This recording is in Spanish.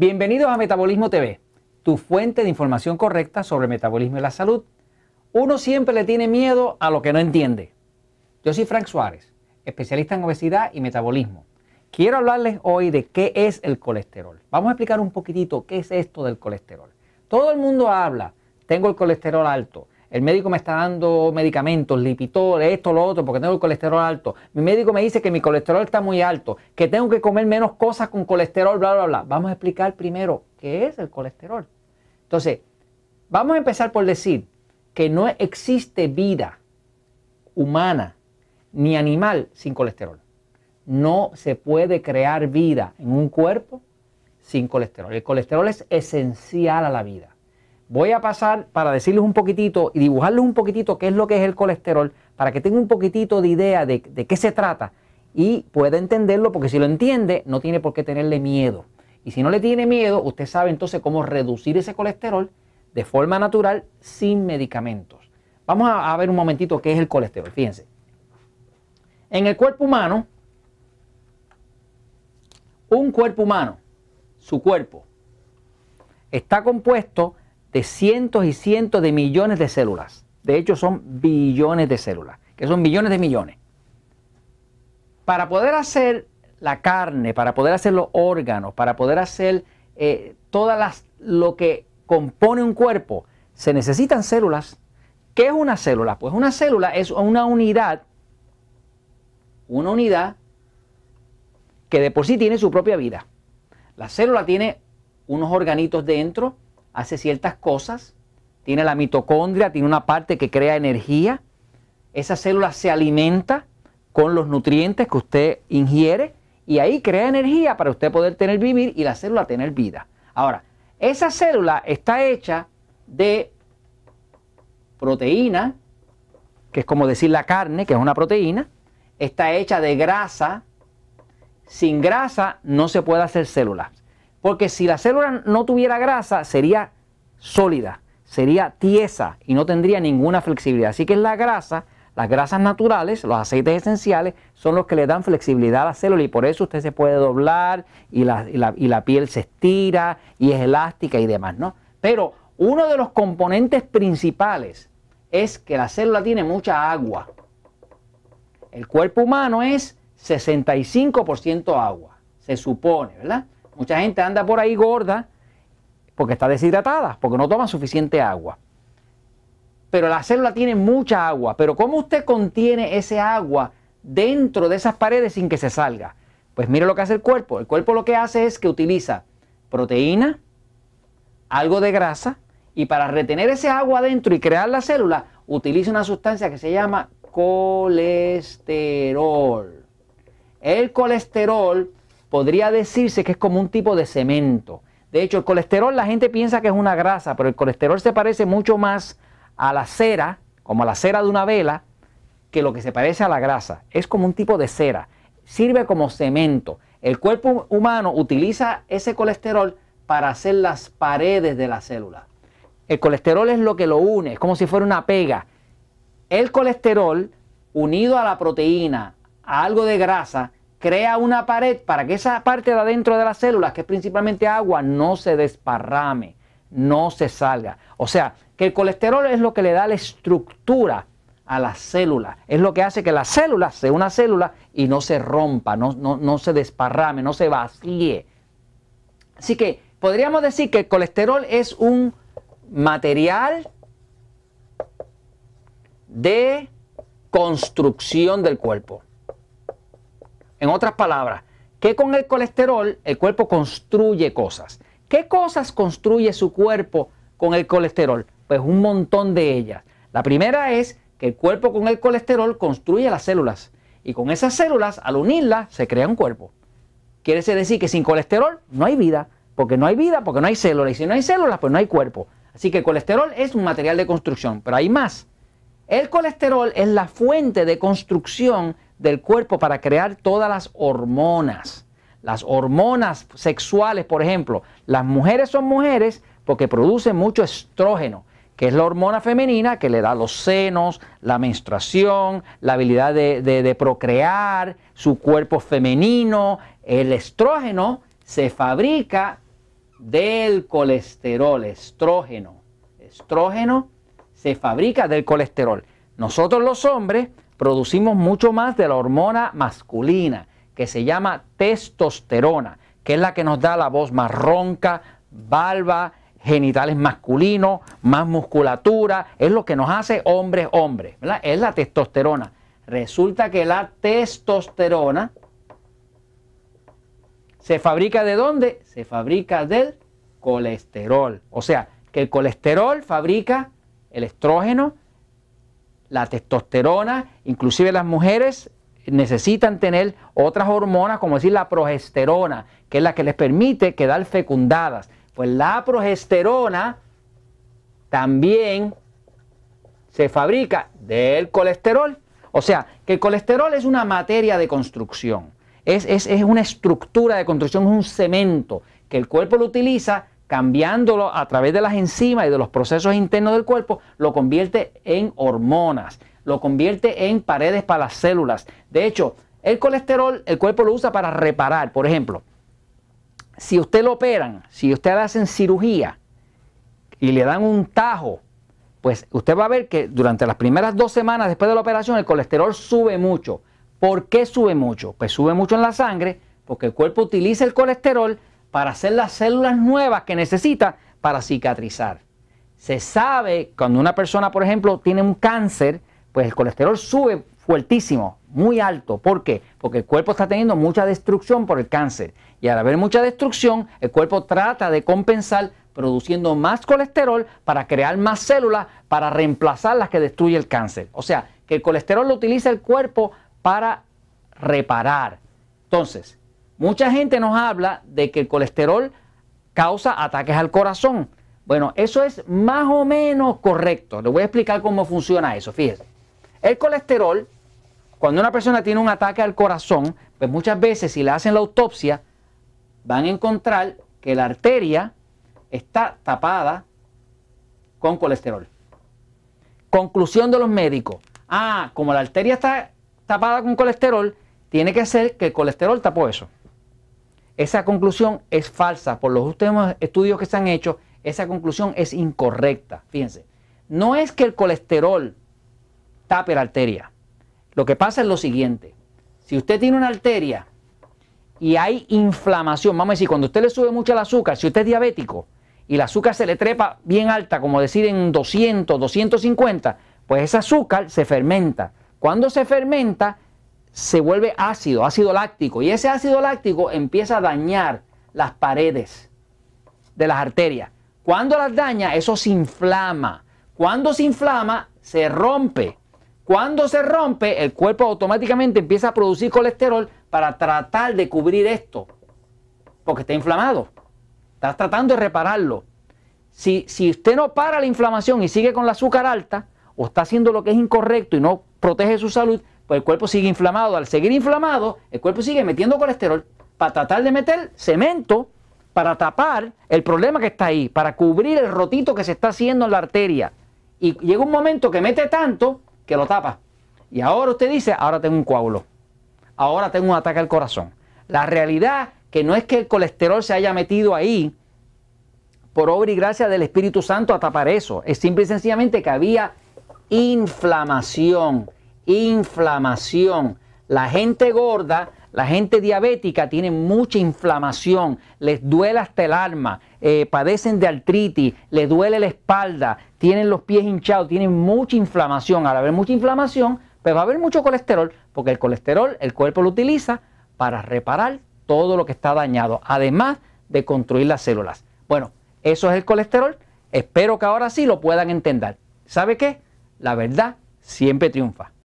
Bienvenidos a Metabolismo TV, tu fuente de información correcta sobre metabolismo y la salud. Uno siempre le tiene miedo a lo que no entiende. Yo soy Frank Suárez, especialista en obesidad y metabolismo. Quiero hablarles hoy de qué es el colesterol. Vamos a explicar un poquitito qué es esto del colesterol. Todo el mundo habla, tengo el colesterol alto, el médico me está dando medicamentos, lipitor, esto, lo otro, porque tengo el colesterol alto. Mi médico me dice que mi colesterol está muy alto, que tengo que comer menos cosas con colesterol, bla, bla, bla. Vamos a explicar primero qué es el colesterol. Entonces, vamos a empezar por decir que no existe vida humana ni animal sin colesterol. No se puede crear vida en un cuerpo sin colesterol. El colesterol es esencial a la vida voy a pasar para decirles un poquitito y dibujarles un poquitito qué es lo que es el colesterol, para que tenga un poquitito de idea de, de qué se trata y pueda entenderlo, porque si lo entiende, no tiene por qué tenerle miedo. Y si no le tiene miedo, usted sabe entonces cómo reducir ese colesterol de forma natural sin medicamentos. Vamos a, ver un momentito qué es el colesterol. Fíjense. En el cuerpo humano, un cuerpo humano, su cuerpo, está compuesto de cientos y cientos de millones de células. De hecho, son billones de células, que son millones de millones. Para poder hacer la carne, para poder hacer los órganos, para poder hacer todo eh, todas lo que compone un cuerpo, se necesitan células. ¿Qué es una célula? Pues una célula es una unidad, una unidad que de por sí tiene su propia vida. La célula tiene unos organitos dentro, hace ciertas cosas, tiene la mitocondria, tiene una parte que crea energía, esa célula se alimenta con los nutrientes que usted ingiere y ahí crea energía para usted poder tener vivir y la célula tener vida. Ahora, esa célula está hecha de proteína, que es como decir la carne, que es una proteína, está hecha de grasa. Sin grasa no se puede hacer célula. Porque si la célula no tuviera grasa, sería sólida, sería tiesa y no tendría ninguna flexibilidad. Así que es la grasa, las grasas naturales, los aceites esenciales, son los que le dan flexibilidad a la célula y por eso usted se puede doblar y la, piel se estira y es elástica y demás, ¿no? Pero uno de los componentes principales es que la célula tiene mucha agua. El cuerpo humano es 65% agua, se supone, ¿verdad? Mucha gente anda por ahí gorda porque está deshidratada, porque no toma suficiente agua. Pero la célula tiene mucha agua, pero ¿cómo usted contiene ese agua dentro de esas paredes sin que se salga? Pues mire lo que hace el cuerpo. El cuerpo lo que hace es que utiliza proteína, algo de grasa, y para retener ese agua adentro y crear la célula, utiliza una sustancia que se llama colesterol. El colesterol podría decirse que es como un tipo de cemento. De hecho, el colesterol la gente piensa que es una grasa, pero el colesterol se parece mucho más a la cera, como a la cera de una vela, que lo que se parece a la grasa. Es como un tipo de cera. Sirve como cemento. El cuerpo humano utiliza ese colesterol para hacer las paredes de la célula. El colesterol es lo que lo une, es como si fuera una pega. El colesterol unido a la proteína, a algo de grasa, crea una pared para que esa parte de adentro de las células, que es principalmente agua, no se desparrame, no se salga. O sea, que el colesterol es lo que le da la estructura a la célula Es lo que hace que la célula sea una célula y no se rompa, no, no se desparrame, no se vacíe. Así que podríamos decir que el colesterol es un material de construcción del cuerpo. En otras palabras, que con el colesterol el cuerpo construye cosas. ¿Qué cosas construye su cuerpo con el colesterol? Pues un montón de ellas. La primera es que el cuerpo con el colesterol construye las células y con esas células al unirlas se crea un cuerpo. Quiere decir que sin colesterol no hay vida, porque no hay vida, porque no hay células y si no hay células pues no hay cuerpo. Así que el colesterol es un material de construcción, pero hay más. El colesterol es la fuente de construcción del cuerpo para crear todas las hormonas. Las hormonas sexuales, por ejemplo, las mujeres son mujeres porque producen mucho estrógeno, que es la hormona femenina que le da los senos, la menstruación, la habilidad de, de procrear, su cuerpo femenino. El estrógeno se fabrica del colesterol, estrógeno. Estrógeno se fabrica del colesterol. Nosotros los hombres producimos mucho más de la hormona masculina, que se llama testosterona, que es la que nos da la voz más ronca, barba, genitales masculinos, más musculatura, es lo que nos hace hombres hombres, ¿verdad? Es la testosterona. Resulta que la testosterona se fabrica de dónde? Se fabrica del colesterol. O sea, que el colesterol fabrica el estrógeno la testosterona, inclusive las mujeres necesitan tener otras hormonas, como decir la progesterona, que es la que les permite quedar fecundadas. Pues la progesterona también se fabrica del colesterol. O sea, que el colesterol es una materia de construcción, es, es una estructura de construcción, es un cemento que el cuerpo lo utiliza cambiándolo a través de las enzimas y de los procesos internos del cuerpo, lo convierte en hormonas, lo convierte en paredes para las células. De hecho, el colesterol el cuerpo lo usa para reparar, por ejemplo. Si usted lo operan, si usted le hacen cirugía y le dan un tajo, pues usted va a ver que durante las primeras dos semanas después de la operación el colesterol sube mucho. ¿Por qué sube mucho? Pues sube mucho en la sangre porque el cuerpo utiliza el colesterol para hacer las células nuevas que necesita para cicatrizar. Se sabe cuando una persona, por ejemplo, tiene un cáncer, pues el colesterol sube fuertísimo, muy alto. ¿Por qué? Porque el cuerpo está teniendo mucha destrucción por el cáncer. Y al haber mucha destrucción, el cuerpo trata de compensar produciendo más colesterol para crear más células para reemplazar las que destruye el cáncer. O sea, que el colesterol lo utiliza el cuerpo para reparar. Entonces, Mucha gente nos habla de que el colesterol causa ataques al corazón. Bueno, eso es más o menos correcto. Les voy a explicar cómo funciona eso. Fíjense. El colesterol, cuando una persona tiene un ataque al corazón, pues muchas veces si le hacen la autopsia, van a encontrar que la arteria está tapada con colesterol. Conclusión de los médicos. Ah, como la arteria está tapada con colesterol, tiene que ser que el colesterol tapó eso. Esa conclusión es falsa. Por los últimos estudios que se han hecho, esa conclusión es incorrecta. Fíjense, no es que el colesterol tape la arteria. Lo que pasa es lo siguiente. Si usted tiene una arteria y hay inflamación, vamos a decir, cuando usted le sube mucho el azúcar, si usted es diabético y el azúcar se le trepa bien alta, como decir en 200, 250, pues ese azúcar se fermenta. Cuando se fermenta, se vuelve ácido, ácido láctico, y ese ácido láctico empieza a dañar las paredes de las arterias. Cuando las daña, eso se inflama. Cuando se inflama, se rompe. Cuando se rompe, el cuerpo automáticamente empieza a producir colesterol para tratar de cubrir esto, porque está inflamado. Estás tratando de repararlo. Si, si usted no para la inflamación y sigue con la azúcar alta, o está haciendo lo que es incorrecto y no protege su salud, pues el cuerpo sigue inflamado. Al seguir inflamado, el cuerpo sigue metiendo colesterol para tratar de meter cemento para tapar el problema que está ahí, para cubrir el rotito que se está haciendo en la arteria. Y llega un momento que mete tanto que lo tapa. Y ahora usted dice, ahora tengo un coágulo, ahora tengo un ataque al corazón. La realidad que no es que el colesterol se haya metido ahí por obra y gracia del Espíritu Santo a tapar eso. Es simple y sencillamente que había inflamación inflamación. La gente gorda, la gente diabética tiene mucha inflamación, les duele hasta el alma, eh, padecen de artritis, les duele la espalda, tienen los pies hinchados, tienen mucha inflamación. Al haber mucha inflamación, pero pues va a haber mucho colesterol, porque el colesterol el cuerpo lo utiliza para reparar todo lo que está dañado, además de construir las células. Bueno, eso es el colesterol. Espero que ahora sí lo puedan entender. ¿Sabe qué? La verdad siempre triunfa.